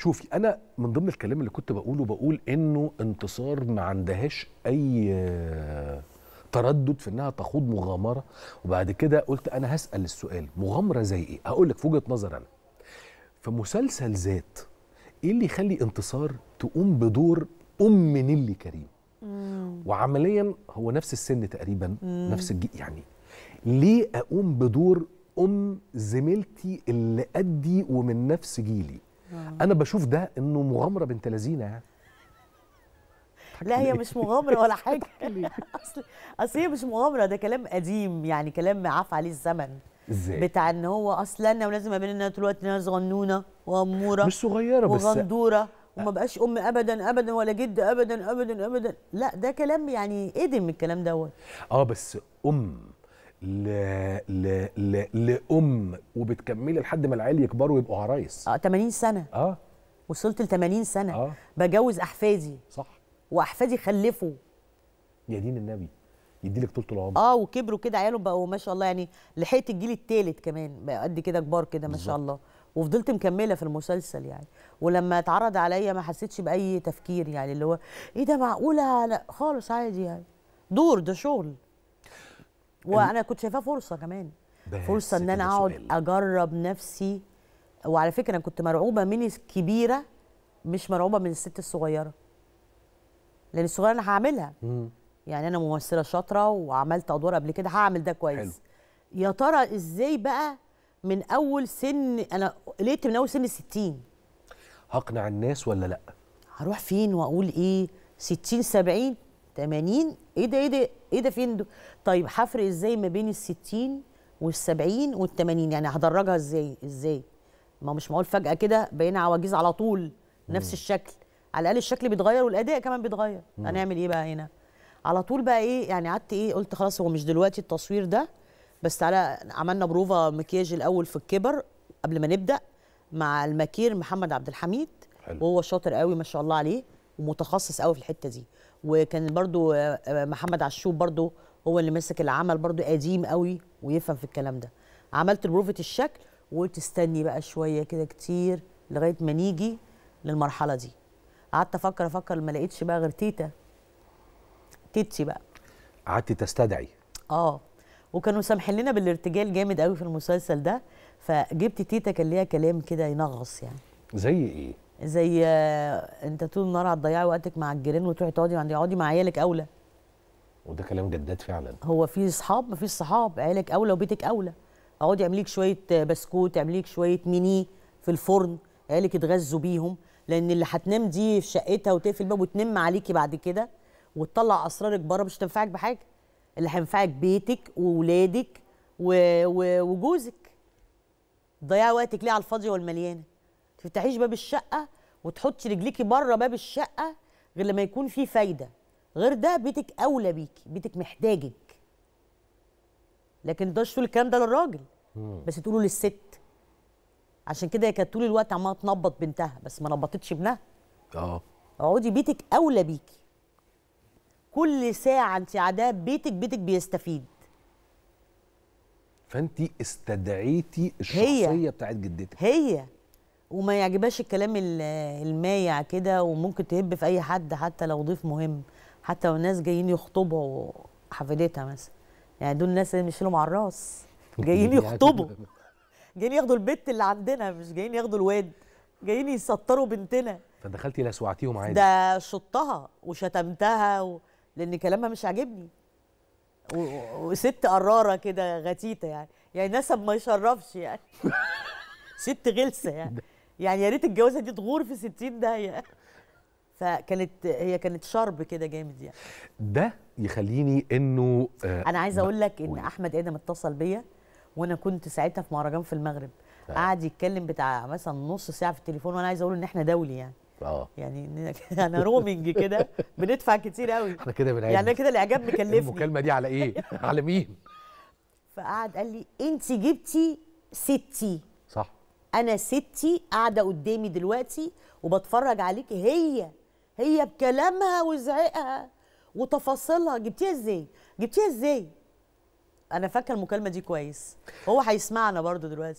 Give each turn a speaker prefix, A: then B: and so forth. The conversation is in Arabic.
A: شوفي انا من ضمن الكلام اللي كنت بقوله بقول انه انتصار ما عندهاش اي آه، تردد في انها تخوض مغامره وبعد كده قلت انا هسال السؤال مغامره زي ايه هقول لك في وجهه نظر انا في مسلسل ذات ايه اللي يخلي انتصار تقوم بدور ام نيلي كريم وعمليا هو نفس السن تقريبا نفس الجي يعني ليه اقوم بدور ام زميلتي اللي قدي ومن نفس جيلي آه. انا بشوف ده انه مغامره بنت لذينه يعني
B: لا هي مش مغامره ولا حاجه اصل اصل هي مش مغامره ده كلام قديم يعني كلام عاف عليه الزمن ازاي بتاع ان هو اصلا ولازم اقابلنا طول الوقت انا صغنونه واموره مش صغيره بس وغندوره وما بقاش ام ابدا ابدا ولا جد ابدا ابدا ابدا لا ده كلام يعني قدم إيه الكلام دوت
A: اه بس ام ل... ل... ل... لام وبتكملي لحد ما العيال يكبروا ويبقوا عرايس اه 80 سنه
B: اه وصلت ل 80 سنه آه. بجوز احفادي صح واحفادي خلفوا
A: يا دين النبي يديلك طول العمر اه
B: وكبروا كده عيالهم بقوا ما شاء الله يعني لحقت الجيل الثالث كمان بقى قد كده كبار كده ما شاء الله وفضلت مكمله في المسلسل يعني ولما اتعرض عليا ما حسيتش باي تفكير يعني اللي هو ايه ده معقوله لا خالص عادي يعني دور ده شغل وانا كنت شايفاه فرصه كمان فرصه ان انا اقعد اجرب نفسي وعلى فكره انا كنت مرعوبه من الكبيره مش مرعوبه من الست الصغيره لان الصغيره انا هعملها يعني انا ممثله شاطره وعملت ادوار قبل كده هعمل ده كويس حلو. يا ترى ازاي بقى من اول سن انا قلقت من اول سن 60
A: هقنع الناس ولا لا
B: هروح فين واقول ايه 60 70 80 ايه ده ايه ده ايه ده فين ده طيب هفرق ازاي ما بين ال 60 وال 70 وال 80 يعني هدرجها ازاي ازاي ما مش معقول فجاه كده بقينا عواجيز على طول نفس مم. الشكل على الاقل الشكل بيتغير والاداء كمان بيتغير هنعمل ايه بقى هنا على طول بقى ايه يعني قعدت ايه قلت خلاص هو مش دلوقتي التصوير ده بس على عملنا بروفا مكياج الاول في الكبر قبل ما نبدا مع الماكير محمد عبد الحميد حلو. وهو شاطر قوي ما شاء الله عليه ومتخصص قوي في الحته دي وكان برضو آه، آه، محمد عشوب برضو هو اللي ماسك العمل برضو قديم قوي ويفهم في الكلام ده عملت بروفه الشكل وقلت استني بقى شويه كده كتير لغايه ما نيجي للمرحله دي قعدت افكر افكر ما لقيتش بقى غير تيتا تيتي بقى
A: قعدت تستدعي
B: اه وكانوا سامحين لنا بالارتجال جامد قوي في المسلسل ده فجبت تيتا كان ليها كلام كده ينغص يعني زي ايه زي آه، انت طول النهار هتضيعي وقتك مع الجيران وتروحي تقعدي عندي اقعدي مع عيالك اولى
A: وده كلام جداد فعلا
B: هو في اصحاب فيش صحاب عيالك اولى وبيتك اولى اقعدي اعملي لك شويه آه، بسكوت اعملي لك شويه ميني في الفرن عيالك يتغذوا بيهم لان اللي هتنام دي في شقتها وتقفل الباب وتنم عليكي بعد كده وتطلع اسرارك بره مش هتنفعك بحاجه اللي هينفعك بيتك وولادك و... و... وجوزك ضيع وقتك ليه على الفاضي والمليانه تفتحيش باب الشقه وتحطي رجليكي بره باب الشقه غير لما يكون في فايده غير ده بيتك اولى بيكي بيتك محتاجك لكن ده تقول الكلام ده للراجل بس تقوله للست عشان كده هي كانت طول الوقت عماله تنبط بنتها بس ما نبطتش ابنها اه اقعدي بيتك اولى بيكي كل ساعه انت قاعده بيتك بيتك بيستفيد
A: فانت استدعيتي الشخصيه هي. بتاعت جدتك
B: هي وما يعجبهاش الكلام المايع كده وممكن تهب في اي حد حتى لو ضيف مهم حتى لو الناس جايين يخطبوا حفيدتها مثلا يعني دول الناس اللي بنشيلهم على الراس جايين يعني يخطبوا جايين ياخدوا البت اللي عندنا مش جايين ياخدوا الواد جايين يسطروا بنتنا
A: فدخلتي لسوعتيهم عادي
B: ده شطها وشتمتها و... لان كلامها مش عاجبني و... وست قراره كده غتيته يعني يعني نسب ما يشرفش يعني ست غلسه يعني يعني يا ريت الجوازه دي تغور في 60 دقيقه فكانت هي كانت شرب كده جامد يعني
A: ده يخليني انه آه انا
B: عايزه اقول لك ان احمد ادم اتصل بيا وانا كنت ساعتها في مهرجان في المغرب قعد يتكلم بتاع مثلا نص ساعه في التليفون وانا عايزه اقول ان احنا دولي يعني اه يعني انا رومنج كده بندفع كتير قوي احنا كده بنعجب يعني كده الاعجاب مكلفني المكالمه دي على ايه؟ على مين؟ فقعد قال لي انت جبتي ستي صح انا ستي قاعده قدامي دلوقتي وبتفرج عليك هي هي بكلامها وزعقها وتفاصيلها جبتيها ازاي جبتيها ازاي انا فاكره المكالمه دي كويس هو هيسمعنا برضو دلوقتي